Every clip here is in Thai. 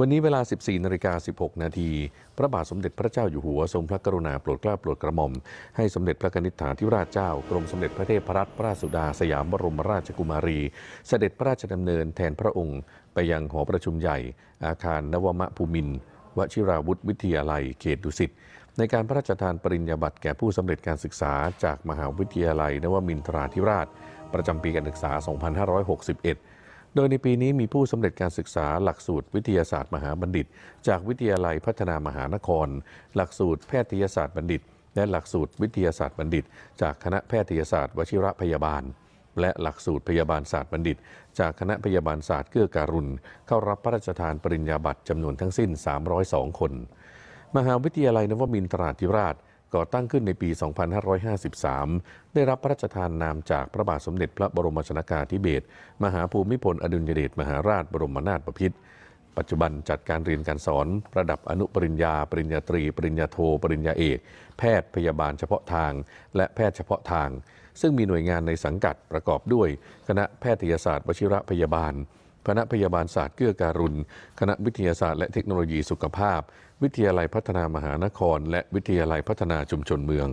วันนี้เวลา 14นาฬิกา16 นาที พระบาทสมเด็จพระเจ้าอยู่หัวทรงพระกรุณาโปรดเกล้าโปรดกระหม่อม ให้สมเด็จพระนิธิฐาธิราชเจ้ากรมสมเด็จพระเทพรัตนราชสุดาสยามบรมราชกุมารี เสด็จพระราชดำเนินแทนพระองค์ ไปยังหอประชุมใหญ่ อาคารนวมภูมินวชิราวุธวิทยาลัย เขตดุสิตในการพระราชทานปริญญาบัตรแก่ผู้สำเร็จการศึกษาจากมหาวิทยาลัย นวมินทราธิราชประจำปีการศึกษา 2561โดยในปีนี้มีผู้สำเร็จการศึกษา หลักสูตร วิทยาศาสตร์ มหาบัณฑิต จากวิทยาลัยพัฒนามหานคร หลักสูตรแพทยศาสตร์บัณฑิต และหลักสูตรวิทยาศาสตร์บัณฑิต จากคณะแพทยศาสตร์ วชิระพยาบาล และหลักสูตรพยาบาลศาสตร์บัณฑิต จากคณะพยาบาลศาสตร์เกื้อการุณเข้ารับพระราชทานปริญญาบัตรจำนวนทั้งสิ้น 302 คน มหาวิทยาลัยนวมินทราธิราชก่อตั้งขึ้นในปี 2553 ได้รับพระราชทานนามจาก พระบาทสมเด็จพระบรมชนากาธิเบศรมหาภูมิพล อดุลยเดชมหาราช บรมนาถบพิตรปัจจุบันจัดการเรียนการสอน ระดับอนุปริญญา ปริญญาตรี ปริญญาโท ปริญญาเอก แพทย์พยาบาลเฉพาะทาง และแพทย์เฉพาะทาง ซึ่งมีหน่วยงานในสังกัดประกอบด้วย คณะแพทยศาสตร์วชิระพยาบาลคณะพยาบาลศาสตร์เกื้อการุณ คณะวิทยาศาสตร์และเทคโนโลยีสุขภาพ วิทยาลัยพัฒนามหานคร และวิทยาลัยพัฒนาชุมชนเมือง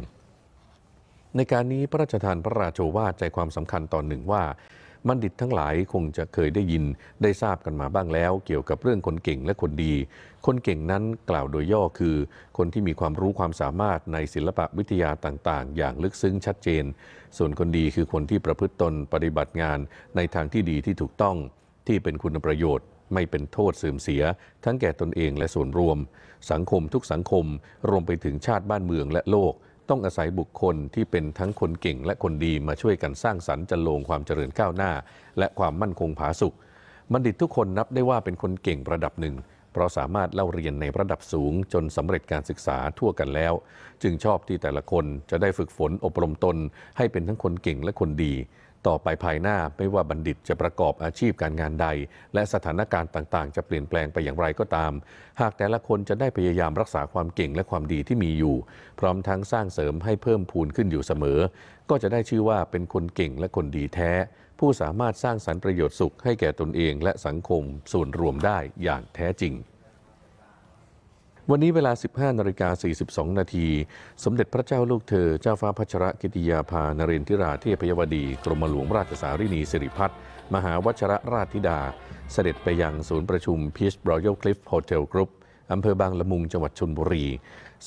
ในการนี้พระราชทานพระราโชวาทใจความสำคัญตอนหนึ่งว่าบัณฑิตทั้งหลายคงจะเคยได้ยินได้ทราบกันมาบ้างแล้ว เกี่ยวกับเรื่องคนเก่งและคนดี คนเก่งนั้นกล่าวโดยย่อคือ คนที่มีความรู้ความสามารถในศิลปะวิทยาต่างๆ อย่างลึกซึ้งชัดเจน ส่วนคนดีคือคนที่ประพฤติตนปฏิบัติงานในทางที่ดีที่ถูกต้องที่เป็นคุณประโยชน์ ไม่เป็นโทษเสื่อมเสีย ทั้งแก่ตนเองและส่วนรวม สังคมทุกสังคมรวมไปถึงชาติบ้านเมืองและโลก ต้องอาศัยบุคคลที่เป็นทั้งคนเก่งและคนดีมาช่วยกันสร้างสรรค์จะลงความเจริญก้าวหน้า และความมั่นคงผาสุขบัณฑิตทุกคนนับได้ว่าเป็นคนเก่งระดับหนึ่ง เพราะสามารถเล่าเรียนในระดับสูงจนสำเร็จการศึกษาทั่วกันแล้ว จึงชอบที่แต่ละคนจะได้ฝึกฝนอบรมตน ให้เป็นทั้งคนเก่งและคนดีต่อไปภายหน้าไม่ว่าบัณฑิตจะประกอบอาชีพการงานใด และสถานการณ์ต่างๆ จะเปลี่ยนแปลงไปอย่างไรก็ตาม หากแต่ละคนจะได้พยายามรักษาความเก่งและความดีที่มีอยู่ พร้อมทั้งสร้างเสริมให้เพิ่มพูนขึ้นอยู่เสมอ ก็จะได้ชื่อว่าเป็นคนเก่งและคนดีแท้ ผู้สามารถสร้างสรรค์ประโยชน์สุขให้แก่ตนเองและสังคมส่วนรวมได้อย่างแท้จริงวันนี้เวลา 15 นาฬิกา 42 นาที สมเด็จพระเจ้าลูกเธอ เจ้าฟ้าพัชรกิติยาภานรนทิราเทพยวดี กรมหลวงราชสารินีสิริพัฒน์มหาวชรราชธิดา เสด็จไปยัง ศูนย์ประชุมพีชบรอยัลคลิฟโฮเทลกรุ๊ปอำเภอบางละมุงจังหวัดชนบุรี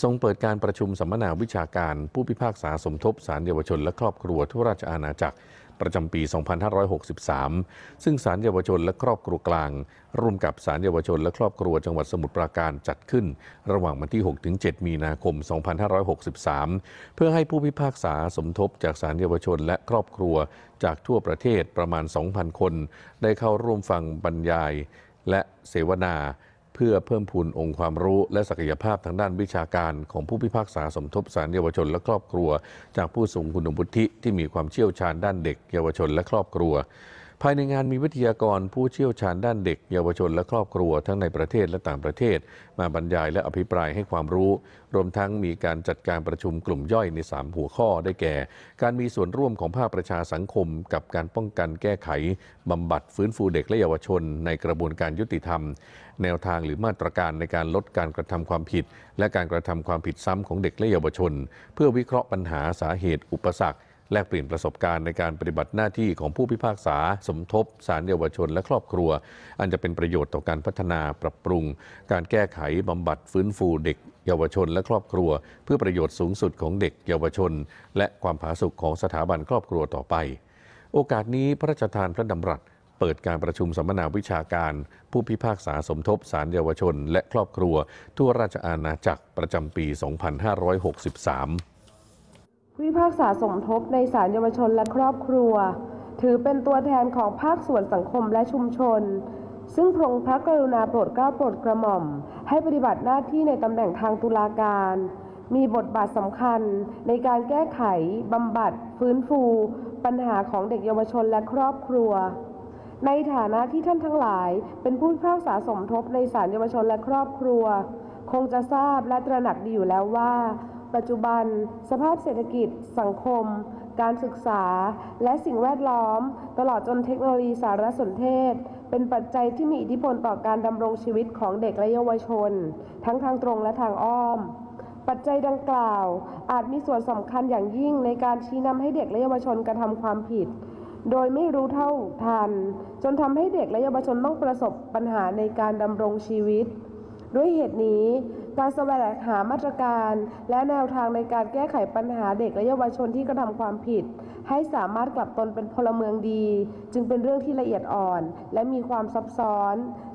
ทรงเปิดการประชุมสัมมนาวิชาการผู้พิพากษาสมทบสารเยาวชน และครอบครัวทุราชอาณาจักรประจำปี 2563 ซึ่งศาลเยาวชนและครอบครัวกลางร่วมกับศาลเยาวชนและครอบครัวจังหวัดสมุทรปราการจัดขึ้น ระหว่างวันที่ 6-7 มีนาคม 2563 เพื่อให้ผู้พิพากษาสมทบจากศาลเยาวชนและครอบครัว จากทั่วประเทศประมาณ 2,000 คน ได้เข้าร่วมฟังบรรยายและเสวนาเพื่อเพิ่มพูนองค์ความรู้และศักยภาพทางด้านวิชาการของผู้พิพากษาสมทบสารเยาวชนและครอบครัว จากผู้ทรงคุณวุฒิที่มีความเชี่ยวชาญด้านเด็กเยาวชนและครอบครัวภายในงานมีวิทยากรผู้เชี่ยวชาญด้านเด็กเยาวชนและครอบครัว ทั้งในประเทศและต่างประเทศ มาบรรยายและอภิปรายให้ความรู้ รวมทั้งมีการจัดการประชุมกลุ่มย่อยใน 3 หัวข้อได้แก่ การมีส่วนร่วมของภาคประชาสังคม กับการป้องกันแก้ไข บำบัดฟื้นฟูเด็กและเยาวชนในกระบวนการยุติธรรม แนวทางหรือมาตรการในการลดการกระทำความผิด และการกระทำความผิดซ้ำของเด็กและเยาวชน เพื่อวิเคราะห์ปัญหาสาเหตุอุปสรรคแลกเปลี่ยนประสบการณ์ในการปฏิบัติหน้าที่ของผู้พิพากษา สมทบสารเยาวชนและครอบครัว อันจะเป็นประโยชน์ต่อการพัฒนาปรับปรุง การแก้ไขบำบัดฟื้นฟูเด็ก เยาวชนและครอบครัว เพื่อประโยชน์สูงสุดของเด็กเยาวชน และความผาสุกของสถาบันครอบครัวต่อไป โอกาสนี้พระราชทานพระดำรัส เปิดการประชุมสัมมนาวิชาการ ผู้พิพากษาสมทบสารเยาวชน และครอบครัวทั่วราชอาณาจักรประจำปี 2563ผู้พิพากษาสมทบในศาลเยาวชนและครอบครัว ถือเป็นตัวแทนของภาคส่วนสังคมและชุมชน ซึ่งพรงพระกรุณาโปรดเกล้าโปรดกระหม่อมให้ปฏิบัติหน้าที่ในตำแหน่งทางตุลาการ มีบทบาทสำคัญในการแก้ไขบำบัด ฟื้นฟู ปัญหาของเด็กเยาวชนและครอบครัว ในฐานะที่ท่านทั้งหลาย เป็นผู้พิพากษาสมทบในศาลเยาวชนและครอบครัว คงจะทราบและตระหนักดีอยู่แล้วว่าปัจจุบัน สภาพเศรษฐกิจ สังคม การศึกษา และสิ่งแวดล้อม ตลอดจนเทคโนโลยีสารสนเทศ เป็นปัจจัยที่มีอิทธิพลต่อการดำรงชีวิตของเด็กและเยาวชน ทั้งทางตรงและทางอ้อม ปัจจัยดังกล่าวอาจมีส่วนสำคัญอย่างยิ่งในการชี้นำให้เด็กและเยาวชนกระทำความผิด โดยไม่รู้เท่าทันจนทำให้เด็กและเยาวชนต้องประสบปัญหาในการดำรงชีวิต ด้วยเหตุนี้การแสวงหามาตรการและแนวทางในการแก้ไขปัญหาเด็กและเยาวชนที่กระทำความผิด ให้สามารถกลับตนเป็นพลเมืองดี จึงเป็นเรื่องที่ละเอียดอ่อน และมีความซับซ้อน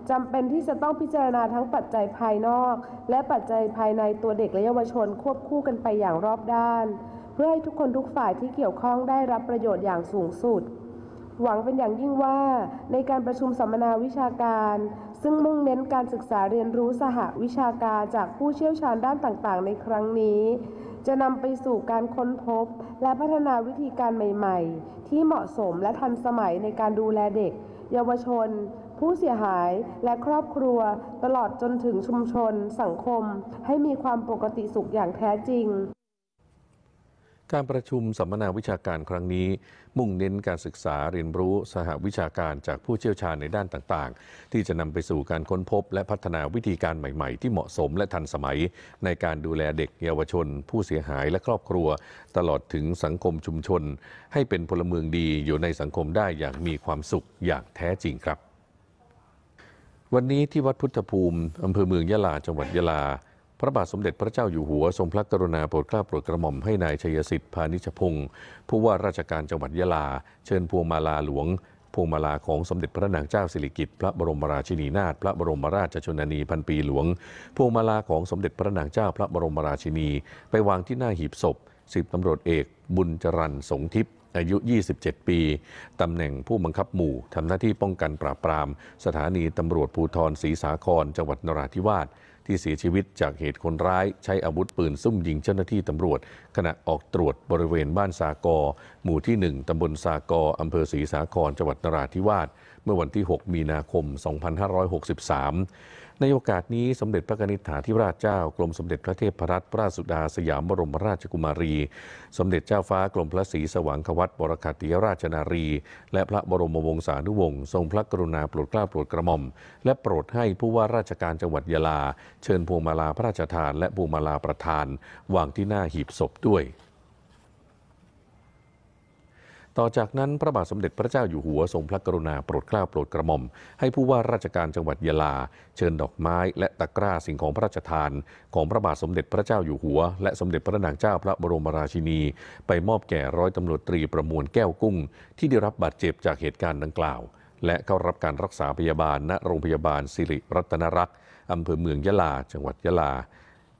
จำเป็นที่จะต้องพิจารณาทั้งปัจจัยภายนอก และปัจจัยภายในตัวเด็กและเยาวชนควบคู่กันไปอย่างรอบด้าน เพื่อให้ทุกคนทุกฝ่ายที่เกี่ยวข้องได้รับประโยชน์อย่างสูงสุดหวังเป็นอย่างยิ่งว่าในการประชุมสัมมนาวิชาการ ซึ่งมุ่งเน้นการศึกษาเรียนรู้สหวิชาการจากผู้เชี่ยวชาญด้านต่าง ๆ ในครั้งนี้ จะนำไปสู่การค้นพบ และพัฒนาวิธีการใหม่ๆ ที่เหมาะสมและทันสมัยในการดูแลเด็ก เยาวชน ผู้เสียหายและครอบครัว ตลอดจนถึงชุมชน สังคม ให้มีความปกติสุขอย่างแท้จริงการประชุมสัมมนาวิชาการครั้งนี้ มุ่งเน้นการศึกษาเรียนรู้สหวิชาการจากผู้เชี่ยวชาญในด้านต่างๆ ที่จะนำไปสู่การค้นพบและพัฒนาวิธีการใหม่ ๆ ที่เหมาะสมและทันสมัย ในการดูแลเด็กเยาวชน ผู้เสียหายและครอบครัว ตลอดถึงสังคมชุมชนให้เป็นพลเมืองดีอยู่ในสังคมได้อย่างมีความสุขอย่างแท้จริงครับ วันนี้ที่วัดพุทธภูมิอำเภอเมืองยะลาจังหวัดยะลาพระบาทสมเด็จพระเจ้าอยู่หัวทรงพระกรุณาโปรดเกล้าโปรดกระหม่อมให้นายชัยสิทธิ์ พานิชพงศ์ผู้ว่าราชการจังหวัดยะลา เชิญพวงมาลาหลวง พวงมาลาของสมเด็จพระนางเจ้าสิริกิติ์พระบรมราชินีนาถพระบรมราชชนนีพันปีหลวงพวงมาลาของสมเด็จพระนางเจ้าพระบรมราชินี ไปวางที่หน้าหีบศพสิบตำรวจเอกบุญจรันสงทิพย์อายุ 27 ปีตำแหน่งผู้บังคับหมู่ทำหน้าที่ป้องกันปราบปราม สถานีตำรวจภูธรศรีสาคร จังหวัดนราธิวาสที่เสียชีวิตจากเหตุคนร้ายใช้อาวุธปืนซุ่มยิงเจ้าหน้าที่ตำรวจ ขณะออกตรวจบริเวณบ้านสากอ หมู่ที่ 1 ตำบลสากอ อำเภอศรีสาครจังหวัดนราธิวาสเมื่อวันที่ 6 มีนาคม 2563ในโอกาสนี้สมเด็จพระนิธิฐาธิราชเจ้ากรมสมเด็จพระเทพรัตนราชสุดาสยามบรมราชกุมารี สมเด็จเจ้าฟ้ากรมพระศรีสว่างควัตบรคติยราชนารี และพระบรมวงศานุวงศ์ทรงพระกรุณาโปรดเกล้าโปรดกระหม่อมและโปรดให้ผู้ว่าราชการจังหวัดยาลา เชิญพวงมาลาพระราชทานและพวงมาลาประธาน วางที่หน้าหีบศพด้วยต่อจากนั้นพระบาทสมเด็จพระเจ้าอยู่หัว ทรงพระกรุณาโปรดเกล้าโปรดกระหม่อม ให้ผู้ว่าราชการจังหวัดยะลา เชิญดอกไม้ และตะกร้าสิ่งของพระราชทาน ของพระบาทสมเด็จพระเจ้าอยู่หัว และสมเด็จพระนางเจ้า พระบรมราชินี ไปมอบแก่ร้อยตำรวจตรีประมวลแก้วกุ้ง ที่ได้รับบาดเจ็บจากเหตุการณ์ดังกล่าวและเข้ารับการรักษาพยาบาลณโรงพยาบาลสิริรัตนรักษ์อำเภอเมืองยะลาจังหวัดยะลา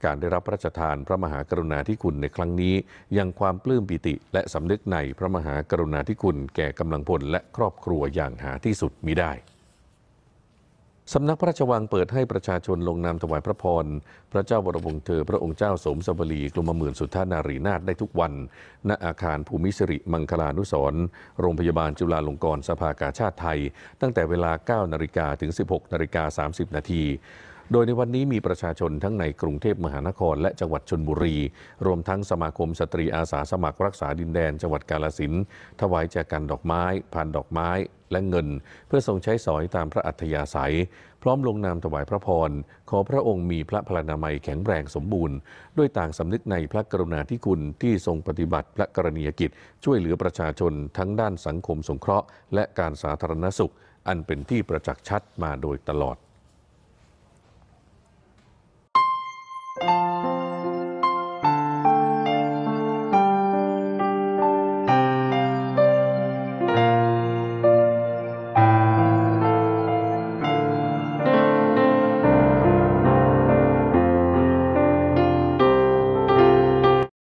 การได้รับพระราชทานพระมหากรุณาธิคุณในครั้งนี้ยังความปลื้มปิติและสำนึกในพระมหากรุณาธิคุณ แก่กำลังพลและครอบครัวอย่างหาที่สุดมิได้สำนักพระราชวังเปิดให้ประชาชนลงนามถวายพระพรพระเจ้าวรวงศ์เธอพระองค์เจ้าสมสวรีกรมหมื่นสุทธานารีนาถได้ทุกวันณอาคารภูมิสิริมังคลานุสรโรงพยาบาลจุฬาลงกรณ์สภากาชาติไทย ตั้งแต่เวลา9นาฬิกาถึง16นาฬิกา30นาทีโดยในวันนี้มีประชาชนทั้งในกรุงเทพมหานครและจังหวัดชนบุรี รวมทั้งสมาคมสตรีอาสาสมัครรักษาดินแดนจังหวัดกาลสินถวายแจกันดอกไม้ ผ่านดอกไม้ และเงิน เพื่อทรงใช้สอยตามพระอัธยาศัย พร้อมลงนามถวายพระพร ขอพระองค์มีพระพลานามัยแข็งแรงสมบูรณ์ด้วยต่างสำนึกในพระกรุณาธิคุณ ที่ทรงปฏิบัติพระกรณียกิจ ช่วยเหลือประชาชน ทั้งด้านสังคมสงเคราะห์ และการสาธารณสุข อันเป็นที่ประจักษ์ชัดมาโดยตลอด